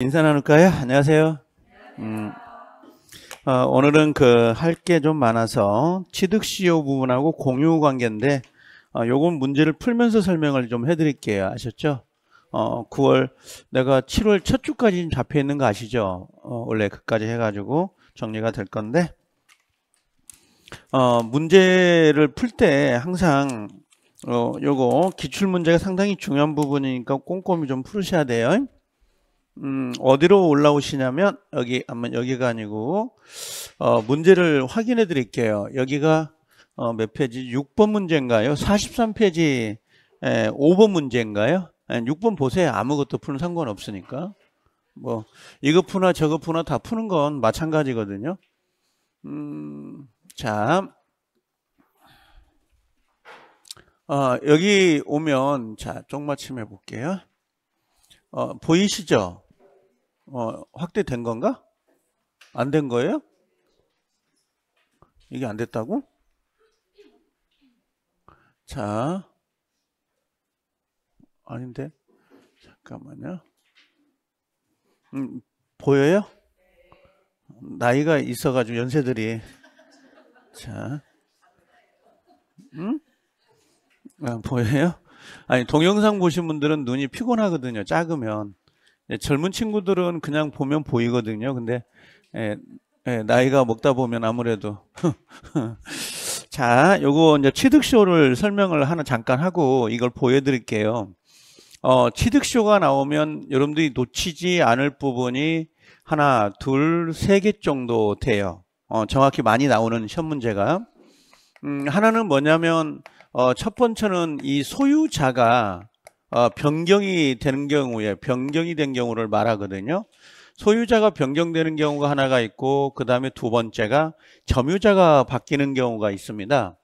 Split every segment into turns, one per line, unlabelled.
인사 나눌까요? 안녕하세요. 음, 어, 오늘은 그 할 게 좀 많아서 취득시효 부분하고 공유 관계인데 어, 요건 문제를 풀면서 설명을 좀 해드릴게요. 아셨죠? 어, 9월 내가 7월 첫 주까지 잡혀 있는 거 아시죠? 어, 원래 그까지 해가지고 정리가 될 건데 어, 문제를 풀 때 항상 어, 요거 기출 문제가 상당히 중요한 부분이니까 꼼꼼히 좀 풀으셔야 돼요. 음, 어디로 올라오시냐면 여기 한번 여기가 아니고 어, 문제를 확인해 드릴게요. 여기가 어, 몇 페이지? 6번 문제인가요? 43페이지 에, 5번 문제인가요? 에, 6번 보세요. 아무것도 푸는 상관없으니까. 뭐 이거 푸나 저거 푸나 다 푸는 건 마찬가지거든요. 음, 자. 어, 여기 오면 자, 쪽맞춤 해 볼게요. 어, 보이시죠? 어, 확대된 건가? 안 된 거예요? 이게 안 됐다고? 자, 아닌데 잠깐만요. 음, 보여요? 나이가 있어가지고 연세들이 자, 음, 아, 보여요? 아니 동영상 보신 분들은 눈이 피곤하거든요. 작으면 예, 젊은 친구들은 그냥 보면 보이거든요. 근데 예, 예, 나이가 먹다 보면 아무래도 자, 요거 이제 취득쇼를 설명을 하나 잠깐 하고 이걸 보여드릴게요. 어, 취득쇼가 나오면 여러분들이 놓치지 않을 부분이 하나, 둘, 세 개 정도 돼요. 어, 정확히 많이 나오는 시험 문제가. 음, 하나는 뭐냐면 어, 첫 번째는 이 소유자가 아, 변경이 되는 경우에 변경이 된 경우를 말하거든요. 소유자가 변경되는 경우가 하나가 있고 그 다음에 두 번째가 점유자가 바뀌는 경우가 있습니다.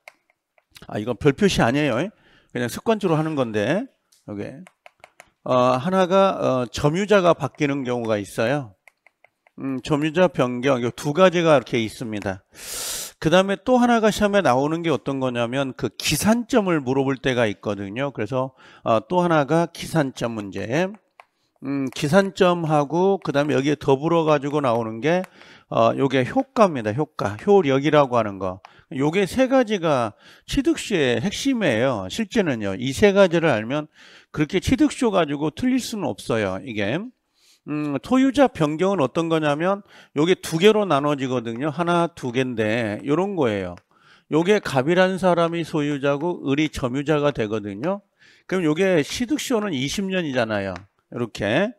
아 이건 별표시 아니에요. 그냥 습관적으로 하는 건데 여기 어, 하나가 어, 점유자가 바뀌는 경우가 있어요. 음, 점유자 변경 이두 가지가 이렇게 있습니다. 그 다음에 또 하나가 시험에 나오는 게 어떤 거냐면 그 기산점을 물어볼 때가 있거든요. 그래서 어, 또 하나가 기산점 문제. 음, 기산점하고 그 다음에 여기에 더불어 가지고 나오는 게 어, 요게 효과입니다. 효과, 효력이라고 하는 거. 요게 세 가지가 취득시의 핵심이에요. 실제는요. 이 세 가지를 알면 그렇게 취득쇼 가지고 틀릴 수는 없어요. 이게. 음, 소유자 변경은 어떤 거냐면 요게 두 개로 나눠지거든요. 하나 두 개인데 요런 거예요. 요게 갑이란 사람이 소유자고 을이 점유자가 되거든요. 그럼 요게 취득시효는 20년이잖아요. 이렇게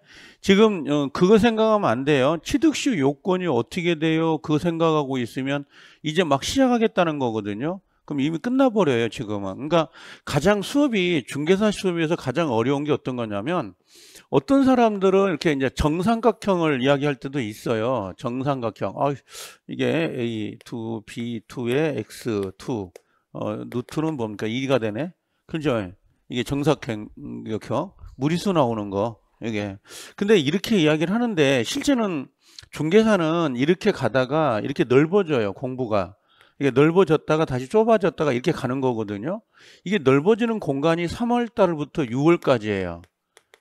지금 어, 그거 생각하면 안 돼요. 취득시 효 요건이 어떻게 돼요? 그거 생각하고 있으면 이제 막 시작하겠다는 거거든요. 그럼 이미 끝나버려요, 지금은. 그러니까 가장 수업이, 중개사 수업에서 가장 어려운 게 어떤 거냐면 어떤 사람들은 이렇게 이제 정삼각형을 이야기할 때도 있어요. 정삼각형. 아, 이게 A2, B2에 X2. 어, 루트는 뭡니까? 2가 되네? 그죠? 이게 정삼각형. 무리수 나오는 거. 이게. 근데 이렇게 이야기를 하는데 실제는 중개사는 이렇게 가다가 이렇게 넓어져요, 공부가. 이게 넓어졌다가 다시 좁아졌다가 이렇게 가는 거거든요. 이게 넓어지는 공간이 3월 달부터 6월까지예요.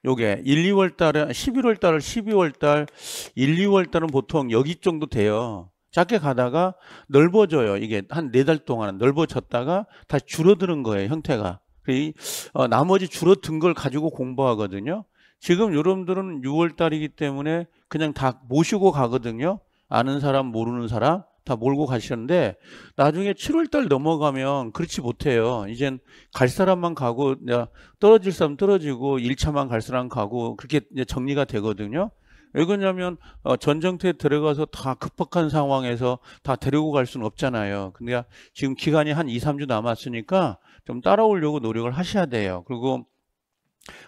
요게 1, 2월 달에 11월 달, 12월 달, 1, 2월 달은 보통 여기 정도 돼요. 작게 가다가 넓어져요. 이게 한 네 달 동안 넓어졌다가 다시 줄어드는 거예요, 형태가. 그래서 어, 나머지 줄어든 걸 가지고 공부하거든요. 지금 여러분들은 6월 달이기 때문에 그냥 다 모시고 가거든요. 아는 사람, 모르는 사람. 다 몰고 가시는데 나중에 7월달 넘어가면 그렇지 못해요. 이젠 갈 사람만 가고 떨어질 사람 떨어지고 1차만 갈 사람 가고 그렇게 정리가 되거든요. 왜 그러냐면 어, 전쟁터에 들어가서 다 급박한 상황에서 다 데리고 갈 수는 없잖아요. 근데 지금 기간이 한 2, 3주 남았으니까 좀 따라오려고 노력을 하셔야 돼요. 그리고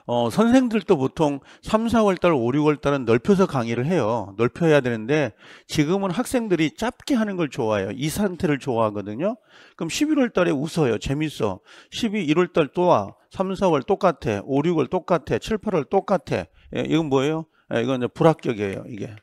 어, 선생들도 보통 3, 4월 달, 5, 6월 달은 넓혀서 강의를 해요. 넓혀야 되는데 지금은 학생들이 짧게 하는 걸 좋아해요. 이 상태를 좋아하거든요. 그럼 11월 달에 웃어요. 재밌어. 12, 1월 달 또 와. 3, 4월 똑같아. 5, 6월 똑같아. 7, 8월 똑같아. 예, 이건 뭐예요? 예, 이건 이제 불합격이에요. 이게.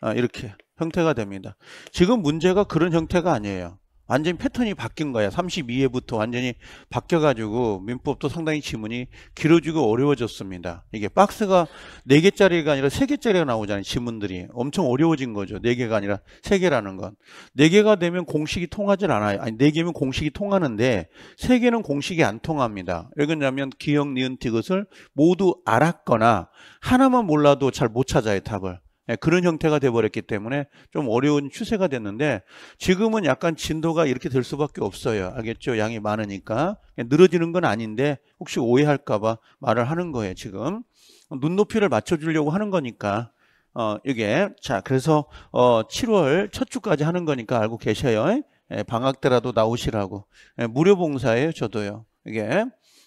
아, 이렇게 형태가 됩니다. 지금 문제가 그런 형태가 아니에요. 완전히 패턴이 바뀐 거야. 32회부터 완전히 바뀌어가지고 민법도 상당히 지문이 길어지고 어려워졌습니다. 이게 박스가 4개짜리가 아니라 3개짜리가 나오잖아요. 지문들이. 엄청 어려워진 거죠. 4개가 아니라 3개라는 건. 4개가 되면 공식이 통하질 않아요. 아니, 4개면 공식이 통하는데 3개는 공식이 안 통합니다. 왜 그러냐면 기억, 니은, 티것을 모두 알았거나 하나만 몰라도 잘 못 찾아요. 답을. 예, 그런 형태가 돼버렸기 때문에 좀 어려운 추세가 됐는데 지금은 약간 진도가 이렇게 될 수밖에 없어요. 알겠죠? 양이 많으니까 예, 늘어지는 건 아닌데 혹시 오해할까봐 말을 하는 거예요. 지금 눈높이를 맞춰주려고 하는 거니까 어, 이게 자 그래서 어, 7월 첫 주까지 하는 거니까 알고 계셔요. 예, 방학 때라도 나오시라고 예, 무료 봉사예요. 저도요. 이게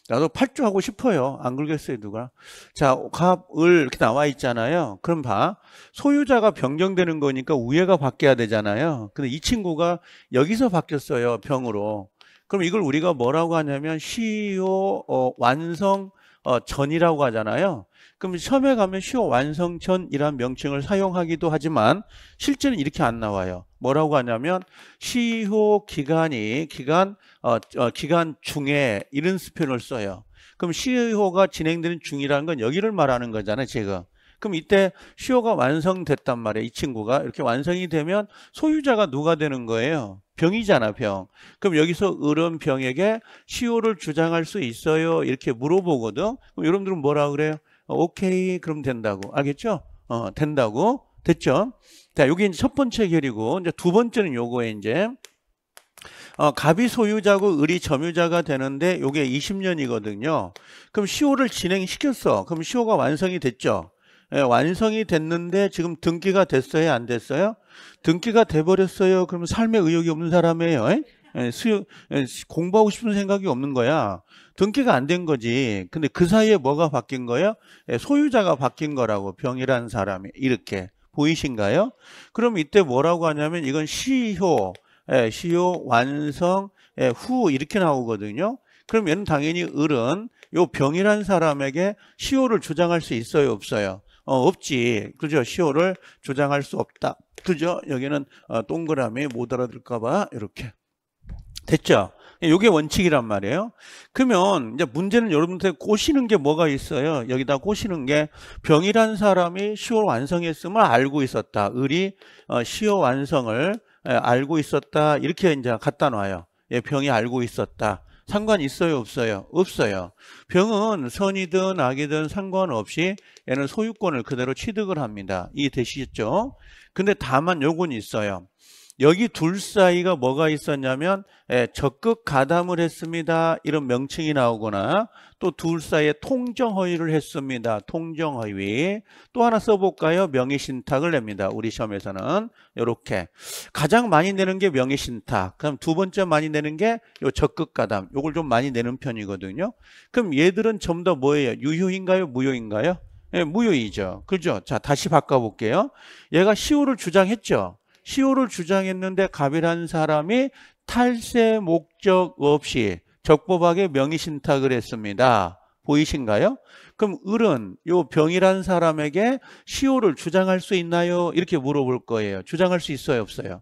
나도 팔주 하고 싶어요. 안그 긁겠어요, 누가. 자, 갑을 이렇게 나와 있잖아요. 그럼 봐. 소유자가 변경되는 거니까 우회가 바뀌어야 되잖아요. 근데 이 친구가 여기서 바뀌었어요. 병으로. 그럼 이걸 우리가 뭐라고 하냐면 시효 e 어, 완성 어, 전이라고 하잖아요. 그럼 시험에 가면 시호 완성천이라는 명칭을 사용하기도 하지만 실제는 이렇게 안 나와요. 뭐라고 하냐면 시호 기간이 기간 어, 어, 기간 중에 이런 수표를 써요. 그럼 시호가 진행되는 중이라는 건 여기를 말하는 거잖아요, 제가. 그럼 이때 시호가 완성됐단 말이에요. 이 친구가 이렇게 완성이 되면 소유자가 누가 되는 거예요? 병이잖아, 병. 그럼 여기서 을른 병에게 시호를 주장할 수 있어요? 이렇게 물어보거든. 그럼 여러분들은 뭐라 그래요? 어, 오케이 그럼 된다고 알겠죠? 어, 된다고 됐죠? 자, 여기 이제 첫 번째 결이고 이제 두 번째는 요거에 이제 어, 갑이 소유자고 을이 점유자가 되는데 요게 20년이거든요. 그럼 시호를 진행시켰어. 그럼 시호가 완성이 됐죠. 예, 완성이 됐는데 지금 등기가 됐어요, 안 됐어요? 등기가 돼 버렸어요. 그럼 삶의 의욕이 없는 사람이에요. 예, 수 예, 공부하고 싶은 생각이 없는 거야. 등기가 안 된 거지. 근데 그 사이에 뭐가 바뀐 거야? 예, 소유자가 바뀐 거라고 병이라는 사람이 이렇게 보이신가요? 그럼 이때 뭐라고 하냐면 이건 시효, 시효 완성 후 이렇게 나오거든요. 그럼 얘는 당연히 을은 요 병이란 사람에게 시효를 주장할 수 있어요, 없어요? 어, 없지. 그죠? 시효를 주장할 수 없다. 그죠? 여기는 어, 동그라미 못 알아들까 봐 이렇게 됐죠? 이게 원칙이란 말이에요. 그러면 이제 문제는 여러분한 꼬시는 게 뭐가 있어요? 여기다 꼬시는 게 병이란 사람이 시호 완성했음을 알고 있었다. 을이 어, 시호 완성을 알고 있었다. 이렇게 이제 갖다 놔요. 예, 병이 알고 있었다. 상관 있어요 없어요 없어요 병은 선이든 악이든 상관없이 얘는 소유권을 그대로 취득을 합니다 이해 되시겠죠 근데 다만 요건 있어요 여기 둘 사이가 뭐가 있었냐면 예, 적극 가담을 했습니다 이런 명칭이 나오거나 또 둘 사이에 통정허위를 했습니다 통정허위 또 하나 써볼까요 명의신탁을 냅니다 우리 시험에서는 이렇게 가장 많이 내는 게 명의신탁 그럼 두 번째 많이 내는 게 요 적극 가담 요걸 좀 많이 내는 편이거든요 그럼 얘들은 좀 더 뭐예요 유효인가요 무효인가요 예, 무효이죠 그죠 자 다시 바꿔볼게요 얘가 시효를 주장했죠 시효를 주장했는데 갑이라는 사람이 탈세 목적 없이 적법하게 명의신탁을 했습니다. 보이신가요? 그럼 을은 요 병이란 사람에게 시효를 주장할 수 있나요? 이렇게 물어볼 거예요. 주장할 수 있어요? 없어요?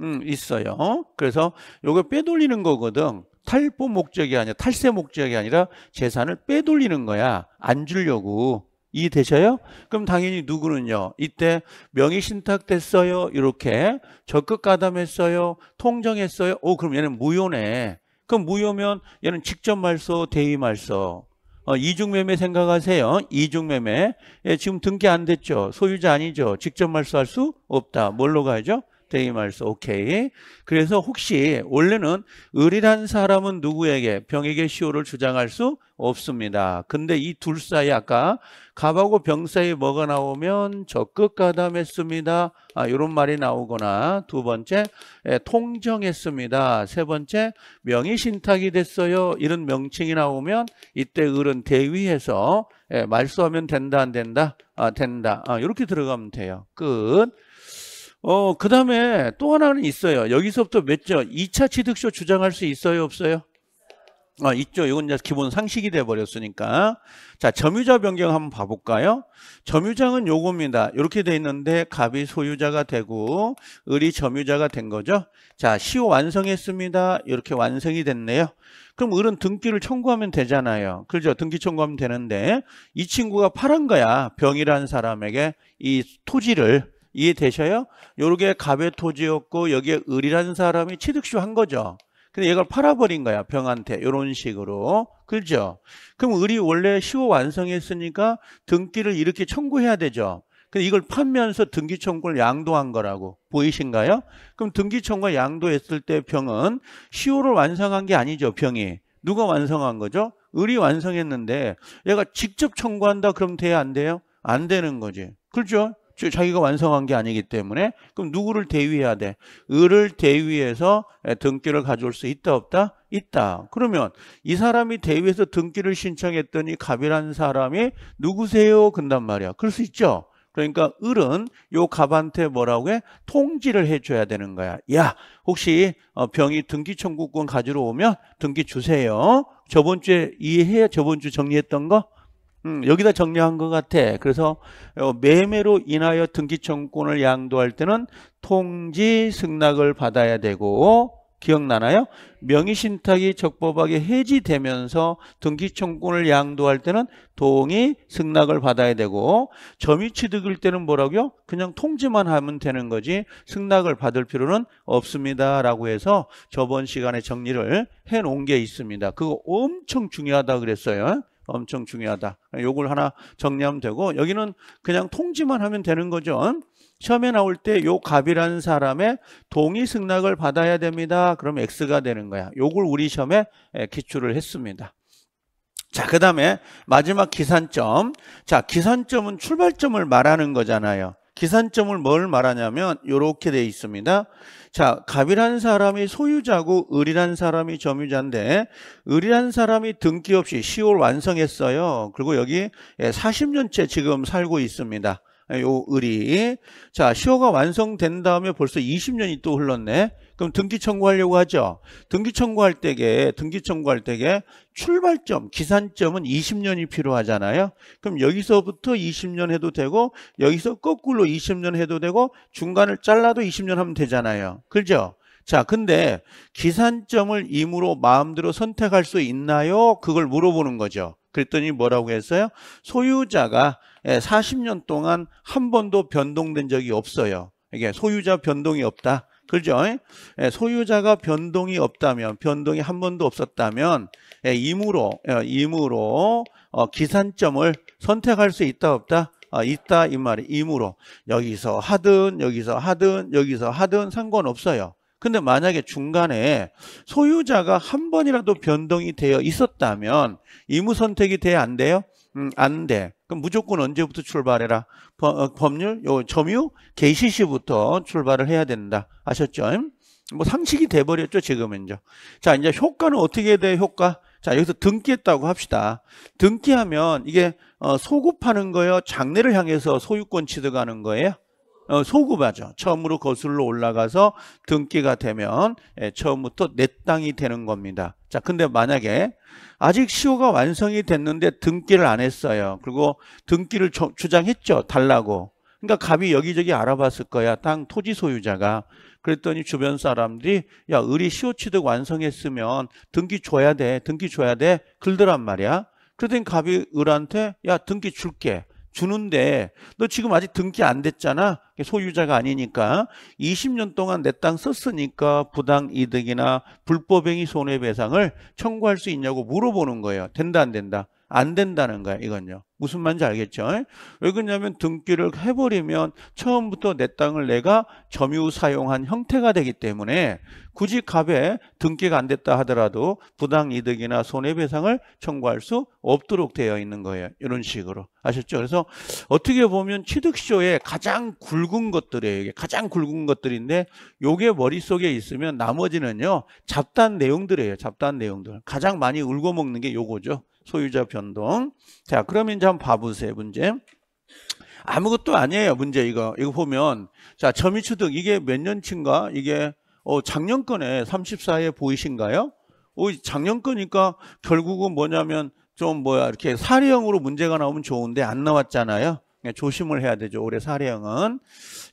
음, 있어요. 그래서 요거 빼돌리는 거거든. 탈보 목적이 아니라 탈세 목적이 아니라 재산을 빼돌리는 거야. 안 주려고. 이해되셔요? 그럼 당연히 누구는요. 이때 명의 신탁됐어요. 이렇게 적극 가담했어요. 통정했어요. 오 그럼 얘는 무효네. 그럼 무효면 얘는 직접 말소, 대위 말소. 어, 이중매매 생각하세요. 이중매매. 예, 지금 등기 안 됐죠. 소유자 아니죠. 직접 말소할 수 없다. 뭘로 가야죠? 대임할수 오케이. 그래서 혹시 원래는 을이란 사람은 누구에게 병에게 시효를 주장할 수 없습니다. 근데 이 둘 사이 아까 갑하고 병 사이 뭐가 나오면 적극 가담했습니다. 아, 이런 말이 나오거나 두 번째 예, 통정했습니다. 세 번째 명의 신탁이 됐어요. 이런 명칭이 나오면 이때 을은 대위해서 예, 말소하면 된다 안 된다? 아, 된다. 아, 이렇게 들어가면 돼요. 끝. 어, 그 다음에 또 하나는 있어요. 여기서부터 몇 죠? 2차 취득쇼 주장할 수 있어요? 없어요? 아, 있죠. 이건 이제 기본 상식이 돼버렸으니까. 자, 점유자 변경 한번 봐볼까요? 점유장은 요겁니다. 이렇게 돼 있는데 갑이 소유자가 되고 을이 점유자가 된 거죠. 자, 시효 완성했습니다. 이렇게 완성이 됐네요. 그럼 을은 등기를 청구하면 되잖아요. 그죠? 등기 청구하면 되는데 이 친구가 팔은 거야. 병이라는 사람에게 이 토지를 이해되셔요? 요게 렇 갑의 토지였고 여기에 을이라는 사람이 취득쇼 한 거죠. 근데 얘가 팔아버린 거야 병한테 요런 식으로 그죠? 그럼 을이 원래 시호 완성했으니까 등기를 이렇게 청구해야 되죠. 근데 이걸 팔면서 등기 청구를 양도한 거라고 보이신가요? 그럼 등기 청구 양도했을 때 병은 시호를 완성한 게 아니죠 병이 누가 완성한 거죠? 을이 완성했는데 얘가 직접 청구한다 그럼 돼야 안 돼요? 안 되는 거지. 그렇죠? 자기가 완성한 게 아니기 때문에 그럼 누구를 대위해야 돼? 을을 대위해서 예, 등기를 가져올 수 있다 없다? 있다. 그러면 이 사람이 대위해서 등기를 신청했더니 갑이라는 사람이 누구세요? 근단 말이야. 그럴 수 있죠. 그러니까 을은 요 갑한테 뭐라고 해? 통지를 해줘야 되는 거야. 야, 혹시 어, 병이 등기 청구권 가지러 오면 등기 주세요. 저번 주에 이해해? 저번 주 정리했던 거? 음, 여기다 정리한 것 같아. 그래서 어, 매매로 인하여 등기청구권을 양도할 때는 통지 승낙을 받아야 되고 기억나나요? 명의신탁이 적법하게 해지되면서 등기청구권을 양도할 때는 동의 승낙을 받아야 되고 점유취득일 때는 뭐라고요? 그냥 통지만 하면 되는 거지 승낙을 받을 필요는 없습니다 라고 해서 저번 시간에 정리를 해놓은 게 있습니다 그거 엄청 중요하다 그랬어요 엄청 중요하다. 요걸 하나 정리하면 되고 여기는 그냥 통지만 하면 되는 거죠. 시험에 나올 때 요 갑이라는 사람의 동의 승낙을 받아야 됩니다. 그럼 X가 되는 거야. 요걸 우리 시험에 기출을 했습니다. 자, 그 다음에 마지막 기산점. 자, 기산점은 출발점을 말하는 거잖아요. 기산점을 뭘 말하냐면 이렇게 돼 있습니다. 자, 갑이란 사람이 소유자고 을이란 사람이 점유자인데 을이란 사람이 등기 없이 시월 완성했어요. 그리고 여기 40년째 예, 지금 살고 있습니다. 요 을이 자 시효가 완성된 다음에 벌써 20년이 또 흘렀네 그럼 등기 청구하려고 하죠 등기 청구할 때게 등기 청구할 때게 출발점 기산점은 20년이 필요하잖아요 그럼 여기서부터 20년 해도 되고 여기서 거꾸로 20년 해도 되고 중간을 잘라도 20년 하면 되잖아요 그죠 자 근데 기산점을 임으로 마음대로 선택할 수 있나요? 그걸 물어보는 거죠. 그랬더니 뭐라고 했어요? 소유자가 40년 예, 동안 한 번도 변동된 적이 없어요. 이게 소유자 변동이 없다. 그죠? 예, 소유자가 변동이 없다면, 변동이 한 번도 없었다면, 예, 임으로, 임으로, 어, 기산점을 선택할 수 있다, 없다? 아, 있다, 이 말이 임으로. 여기서 하든, 여기서 하든, 여기서 하든 상관없어요. 근데 만약에 중간에 소유자가 한 번이라도 변동이 되어 있었다면 의무 선택이 돼야안 돼요? 음, 안 돼. 그럼 무조건 언제부터 출발해라? 어, 법률 요 점유 개시 시부터 출발을 해야 된다. 아셨죠? 음? 뭐 상식이 돼 버렸죠, 지금은요. 자, 이제 효과는 어떻게 돼? 효과. 자, 여기서 등기했다고 합시다. 등기하면 이게 어, 소급하는 거예요, 장래를 향해서 소유권 취득하는 거예요? 어, 소급하죠. 처음으로 거슬러 올라가서 등기가 되면 예, 처음부터 내 땅이 되는 겁니다. 자, 근데 만약에 아직 시효가 완성이 됐는데 등기를 안 했어요. 그리고 등기를 주장했죠. 달라고. 그러니까 갑이 여기저기 알아봤을 거야. 땅 토지 소유자가. 그랬더니 주변 사람들이 야, 우리 시효 취득 완성했으면 등기 줘야 돼. 등기 줘야 돼. 글더란 말이야. 그랬더니 갑이 을한테 야, 등기 줄게. 주는데 너 지금 아직 등기 안 됐잖아 소유자가 아니니까 20년 동안 내 땅 썼으니까 부당이득이나 불법행위 손해배상을 청구할 수 있냐고 물어보는 거예요 된다 안 된다 안 된다는 거야 이건요 무슨 말인지 알겠죠? 왜 그러냐면 등기를 해버리면 처음부터 내 땅을 내가 점유 사용한 형태가 되기 때문에 굳이 갑에 등기가 안 됐다 하더라도 부당이득이나 손해배상을 청구할 수 없도록 되어 있는 거예요. 이런 식으로. 아셨죠? 그래서 어떻게 보면 취득시효의 가장 굵은 것들이에요. 이게 가장 굵은 것들인데 요게 머릿속에 있으면 나머지는요. 잡단 내용들이에요. 잡단 내용들. 가장 많이 울고 먹는 게 요거죠. 소유자 변동. 자, 그러면 이제 한번 봐보세요 문제 아무것도 아니에요 문제 이거 이거 보면 자 점유취득 이게 몇 년치인가 이게 어, 작년 건에 34에 보이신가요? 어, 작년 거니까 결국은 뭐냐면 좀 뭐야 이렇게 사례형으로 문제가 나오면 좋은데 안 나왔잖아요 네, 조심을 해야 되죠. 올해 사례형은.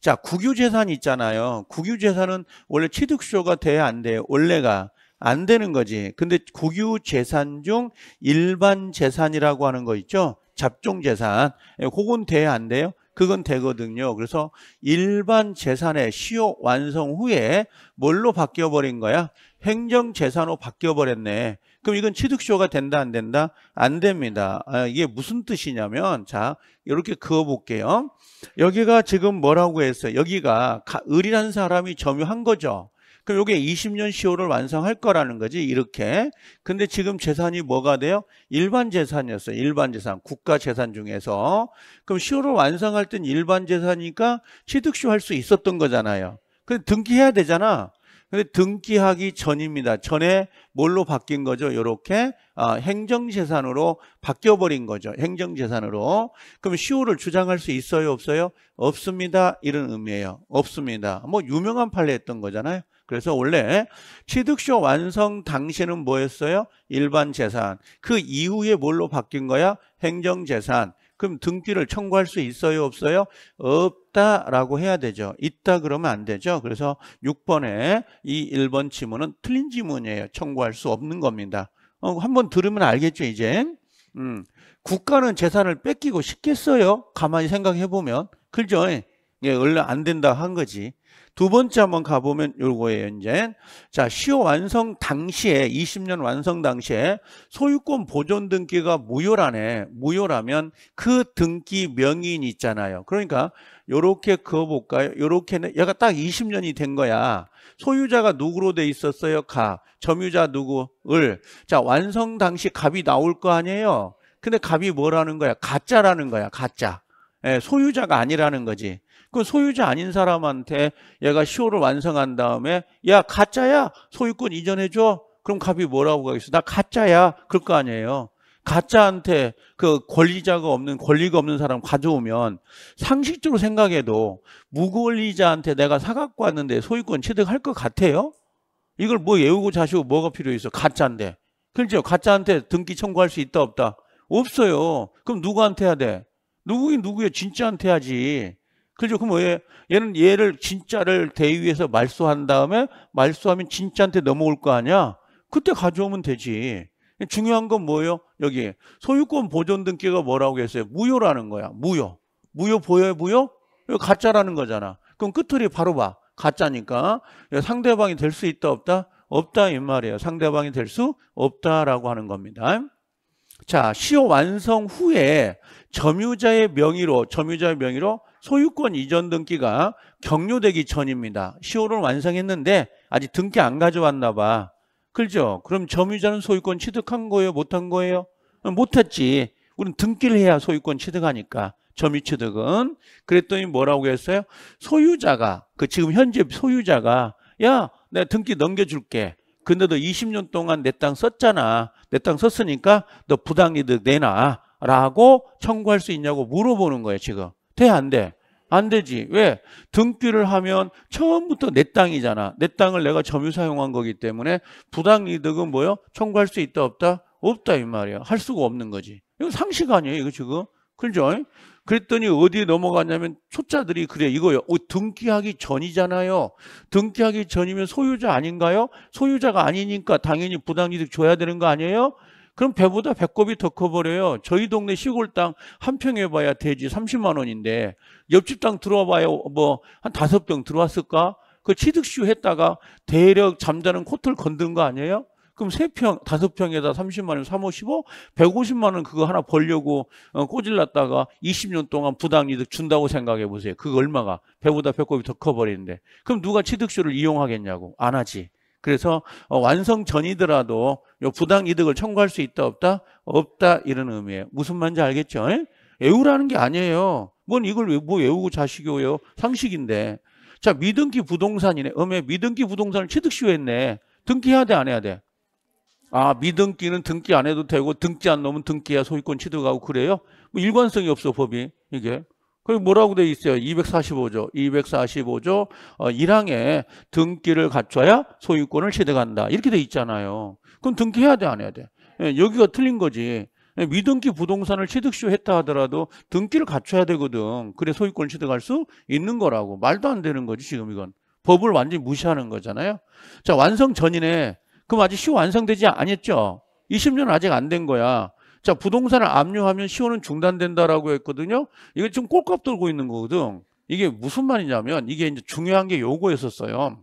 자, 국유재산 있잖아요. 국유재산은 원래 취득수가 돼야 안 돼요. 원래가. 안 되는 거지. 근데 국유재산 중 일반 재산이라고 하는 거 있죠? 잡종 재산 혹은 예, 돼야 안 돼요? 그건 되거든요. 그래서 일반 재산의 시효 완성 후에 뭘로 바뀌어 버린 거야? 행정 재산으로 바뀌어 버렸네. 그럼 이건 취득시효가 된다 안 된다? 안 됩니다. 아, 이게 무슨 뜻이냐면 자 이렇게 그어 볼게요. 여기가 지금 뭐라고 했어요? 여기가 을이라는 사람이 점유한 거죠. 그럼 요게 20년 1 0월 완성할 거라는 거지 이렇게. 근데 지금 재산이 뭐가 돼요? 일반 재산이었어요. 일반 재산, 국가 재산 중에서. 그럼 1 0월 완성할 땐 일반 재산이니까 취득시 할수 있었던 거잖아요. 근데 등기해야 되잖아. 근데 등기하기 전입니다. 전에 뭘로 바뀐 거죠? 요렇게 아, 행정재산으로 바뀌어버린 거죠. 행정재산으로. 그럼 시효를 주장할 수 있어요? 없어요? 없습니다. 이런 의미예요. 없습니다. 뭐 유명한 판례였던 거잖아요. 그래서 원래 취득쇼 완성 당시는 뭐였어요? 일반 재산. 그 이후에 뭘로 바뀐 거야? 행정재산. 그럼 등기를 청구할 수 있어요? 없어요? 없다라고 해야 되죠. 있다 그러면 안 되죠. 그래서 6번에 이 1번 지문은 틀린 지문이에요. 청구할 수 없는 겁니다. 어, 한번 들으면 알겠죠, 이제. 음, 국가는 재산을 뺏기고 싶겠어요? 가만히 생각해보면. 그죠? 예, 원래 안 된다 한 거지. 두 번째 한번 가보면 요거예요, 이제. 자, 시효 완성 당시에, 20년 완성 당시에 소유권 보존 등기가 무효라네. 무효라면 그 등기 명인 있잖아요. 그러니까 요렇게 그어볼까요? 요렇게는 얘가 딱 20년이 된 거야. 소유자가 누구로 돼 있었어요? 가. 점유자 누구? 을. 자, 완성 당시 갑이 나올 거 아니에요? 근데 갑이 뭐라는 거야? 가짜라는 거야, 가짜. 예, 소유자가 아니라는 거지. 그 소유자 아닌 사람한테 얘가 시효를 완성한 다음에 야 가짜야 소유권 이전해줘. 그럼 갑이 뭐라고 가겠어? 나 가짜야. 그럴 거 아니에요. 가짜한테 그 권리자가 없는 권리가 없는 사람 가져오면 상식적으로 생각해도 무권리자한테 내가 사갖고 왔는데 소유권 취득할 것 같아요? 이걸 뭐 외우고 자시고 뭐가 필요 있어? 가짜인데. 그렇죠? 가짜한테 등기 청구할 수 있다 없다? 없어요. 그럼 누구한테 해야 돼? 누구긴 누구야 진짜한테 하지. 그죠? 그럼 왜? 얘는 얘를 진짜를 대위해서 말소한 다음에 말소하면 진짜한테 넘어올 거 아니야? 그때 가져오면 되지. 중요한 건 뭐예요? 여기 소유권 보존 등기가 뭐라고 했어요? 무효라는 거야. 무효. 무효 보여요, 무효? 가짜라는 거잖아. 그럼 끝틀이 바로 봐. 가짜니까 상대방이 될 수 있다 없다? 없다 이 말이에요. 상대방이 될 수 없다라고 하는 겁니다. 자, 시효 완성 후에 점유자의 명의로 점유자의 명의로 소유권 이전 등기가 격려되기 전입니다. 시효를 완성했는데 아직 등기 안 가져왔나 봐. 그렇죠? 그럼 점유자는 소유권 취득한 거예요? 못한 거예요? 못했지. 우리는 등기를 해야 소유권 취득하니까. 점유취득은. 그랬더니 뭐라고 했어요? 소유자가, 그 지금 현재 소유자가, 야, 내가 등기 넘겨줄게. 근데 도 20년 동안 내 땅 썼잖아. 내 땅 썼으니까 너 부당이득 내놔. 라고 청구할 수 있냐고 물어보는 거예요, 지금. 돼, 안 돼? 안 되지. 왜? 등기를 하면 처음부터 내 땅이잖아. 내 땅을 내가 점유 사용한 거기 때문에 부당이득은 뭐요? 청구할 수 있다, 없다? 없다, 이 말이야. 할 수가 없는 거지. 이거 상식 아니에요, 이거 지금? 그죠? 그랬더니 어디에 넘어갔냐면 초짜들이 그래 이거요. 어, 등기하기 전이잖아요. 등기하기 전이면 소유자 아닌가요? 소유자가 아니니까 당연히 부당이득 줘야 되는 거 아니에요? 그럼 배보다 배꼽이 더 커버려요. 저희 동네 시골 땅 한평 해봐야 돼지 30만 원인데 옆집 땅 들어와봐야 뭐한 다섯 병 들어왔을까? 그 취득시효 했다가 대략 잠자는 코트를 건든 거 아니에요? 그럼 3평, 5평에다 30만 원, 3 5, 15, 150만 원 그거 하나 벌려고 어, 꼬질렀다가 20년 동안 부당이득 준다고 생각해 보세요. 그거 얼마가 배보다 배꼽이 더 커버리는데. 그럼 누가 취득세를 이용하겠냐고. 안 하지. 그래서 어, 완성 전이더라도 부당이득을 청구할 수 있다 없다? 없다 이런 의미예요. 무슨 말인지 알겠죠? 외우라는게 예? 아니에요. 뭔 이걸 왜뭐 외우고 자식이요 상식인데. 자, 미등기 부동산이네. 음에 미등기 부동산을 취득시효했네. 등기해야 돼, 안 해야 돼? 아 미등기는 등기 안 해도 되고 등기 안 넣으면 등기야 소유권 취득하고 그래요? 뭐 일관성이 없어 법이 이게 그리 뭐라고 돼 있어요? 245조 245조 어, 1항에 등기를 갖춰야 소유권을 취득한다 이렇게 돼 있잖아요 그럼 등기해야 돼 안 해야 돼? 예, 여기가 틀린 거지 미등기 예, 부동산을 취득시효 했다 하더라도 등기를 갖춰야 되거든 그래 소유권을 취득할 수 있는 거라고 말도 안 되는 거지 지금 이건 법을 완전히 무시하는 거잖아요 자 완성 전인에 그럼 아직 시효 완성되지 않았죠 20년 아직 안 된 거야 자 부동산을 압류하면 시효는 중단된다라고 했거든요 이거 지금 꼴값 돌고 있는 거거든 이게 무슨 말이냐면 이게 이제 중요한 게 요거였었어요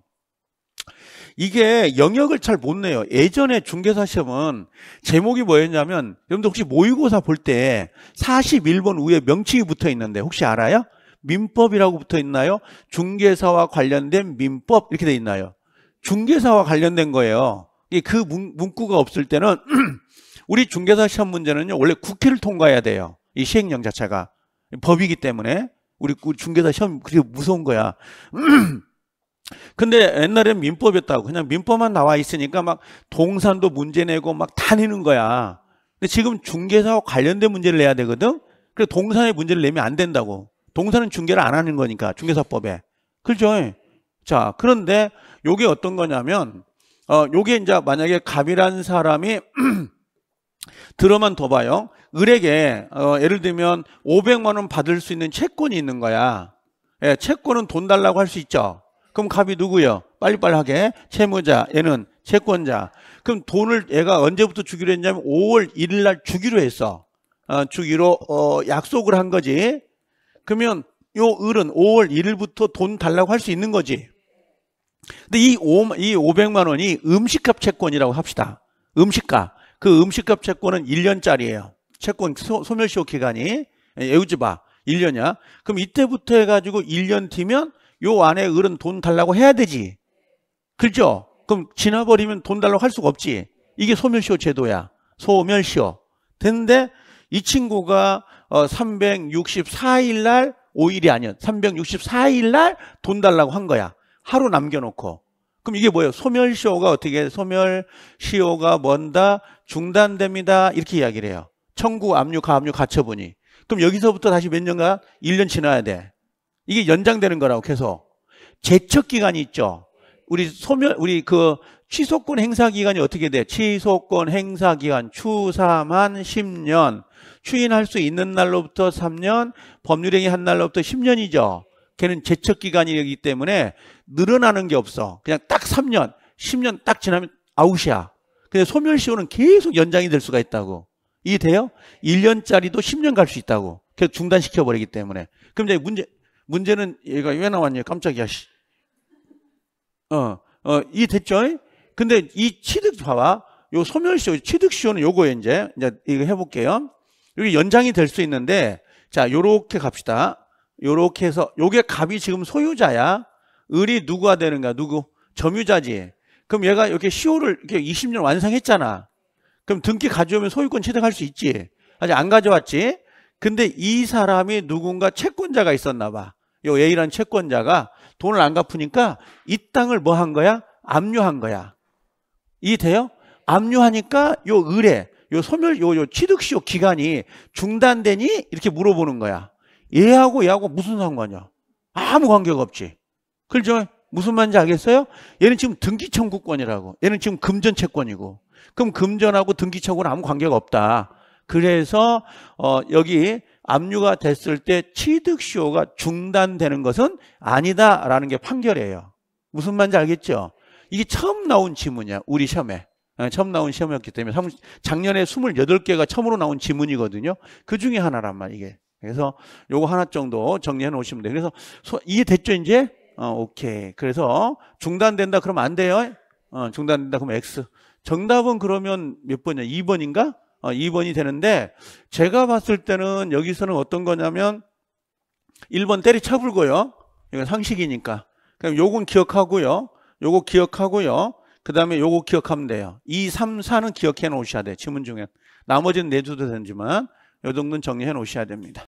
이게 영역을 잘 못 내요. 예전에 중개사 시험은 제목이 뭐였냐면 여러분들 혹시 모의고사 볼 때 41번 위에 명칭이 붙어 있는데 혹시 알아요? 민법이라고 붙어 있나요? 중개사와 관련된 민법 이렇게 돼 있나요? 중개사와 관련된 거예요. 그 문구가 없을 때는 우리 중개사 시험 문제는요 원래 국회를 통과해야 돼요 이 시행령 자체가 법이기 때문에 우리 중개사 시험 그게 무서운 거야 근데 옛날엔 민법이었다고 그냥 민법만 나와 있으니까 막 동산도 문제 내고 막 다니는 거야 근데 지금 중개사와 관련된 문제를 내야 되거든 그래 동산의 문제를 내면 안 된다고 동산은 중개를 안 하는 거니까 중개사법에 그죠 자 그런데 요게 어떤 거냐면 어, 요게 이제 만약에 갑이라는 사람이 들어만 둬 봐요. 을에게 어, 예를 들면 500만 원 받을 수 있는 채권이 있는 거야. 예, 채권은 돈 달라고 할 수 있죠. 그럼 갑이 누구요? 빨리빨리하게 채무자, 얘는 채권자. 그럼 돈을 얘가 언제부터 주기로 했냐면 5월 1일 날 주기로 했어. 어, 주기로 어, 약속을 한 거지. 그러면 요 을은 5월 1일부터 돈 달라고 할 수 있는 거지. 근데 이, 5, 이 500만 원이 음식값 채권이라고 합시다. 음식값. 그 음식값 채권은 1년짜리예요. 채권 소, 소멸시효 기간이 에우지바 예, 1년이야. 그럼 이때부터 해가지고 1년 뒤면 요 안에 을은 돈 달라고 해야 되지. 그죠? 그럼 지나버리면 돈 달라고 할 수가 없지. 이게 소멸시효 제도야. 소멸시효. 근데 이 친구가 364일 어, 날 5일이 아니야. 364일 날 돈 달라고 한 거야. 하루 남겨놓고 그럼 이게 뭐예요? 소멸시효가 어떻게 소멸시효가 뭔다 중단됩니다 이렇게 이야기를 해요 청구, 압류, 가압류, 가처분이 그럼 여기서부터 다시 몇 년간? 1년 지나야 돼 이게 연장되는 거라고 계속 제척 기간이 있죠 우리 소멸 우리 그 취소권 행사 기간이 어떻게 돼? 취소권 행사 기간 추사만 10년 추인할 수 있는 날로부터 3년 법률행위 한 날로부터 10년이죠 걔는 제척 기간이기 때문에 늘어나는 게 없어. 그냥 딱 3년, 10년 딱 지나면 아웃이야. 근데 소멸시효는 계속 연장이 될 수가 있다고. 이해 돼요? 1년짜리도 10년 갈 수 있다고. 계속 중단시켜 버리기 때문에. 그럼 이제 문제 문제는 얘가 왜 나왔냐? 깜짝이야. 씨. 어. 어, 이 됐죠? 근데 이 취득 봐봐. 요 소멸시효, 취득시효는 요거 이제 이제 이거 해 볼게요. 여기 연장이 될 수 있는데 자, 요렇게 갑시다. 요렇게 해서 요게 갑이 지금 소유자야. 을이 누구가 되는가? 누구? 점유자지. 그럼 얘가 이렇게 시효를 이렇게 20년 완성했잖아. 그럼 등기 가져오면 소유권 취득할 수 있지. 아직 안 가져왔지. 근데 이 사람이 누군가 채권자가 있었나 봐. 요 A라는 채권자가 돈을 안 갚으니까 이 땅을 뭐 한 거야? 압류한 거야. 이 돼요? 압류하니까 요 을에 요 소멸, 요, 요 취득시효 기간이 중단되니? 이렇게 물어보는 거야. 얘하고 얘하고 무슨 상관이야? 아무 관계가 없지. 그죠? 렇 무슨 말인지 알겠어요? 얘는 지금 등기청구권이라고. 얘는 지금 금전채권이고. 그럼 금전하고 등기청구는 아무 관계가 없다. 그래서 어, 여기 압류가 됐을 때 취득시효가 중단되는 것은 아니다라는 게 판결이에요. 무슨 말인지 알겠죠? 이게 처음 나온 지문이야. 우리 시험에. 예, 처음 나온 시험이었기 때문에 작년에 28개가 처음으로 나온 지문이거든요. 그 중에 하나란 말이에요 그래서 요거 하나 정도 정리해 놓으시면 돼요. 그래서 이해됐죠, 이제? 어, 오케이. 그래서 중단된다 그러면 안 돼요. 어, 중단된다 그러면 X. 정답은 그러면 몇 번이야? 2번인가? 어, 2번이 되는데 제가 봤을 때는 여기서는 어떤 거냐면 1번 때리쳐 불고요. 이건 상식이니까. 그럼 요건 기억하고요. 요거 기억하고요. 그 다음에 요거 기억하면 돼요. 2, 3, 4는 기억해 놓으셔야 돼요. 지문 중에. 나머지는 내줘도 되지만 요 정도는 정리해 놓으셔야 됩니다.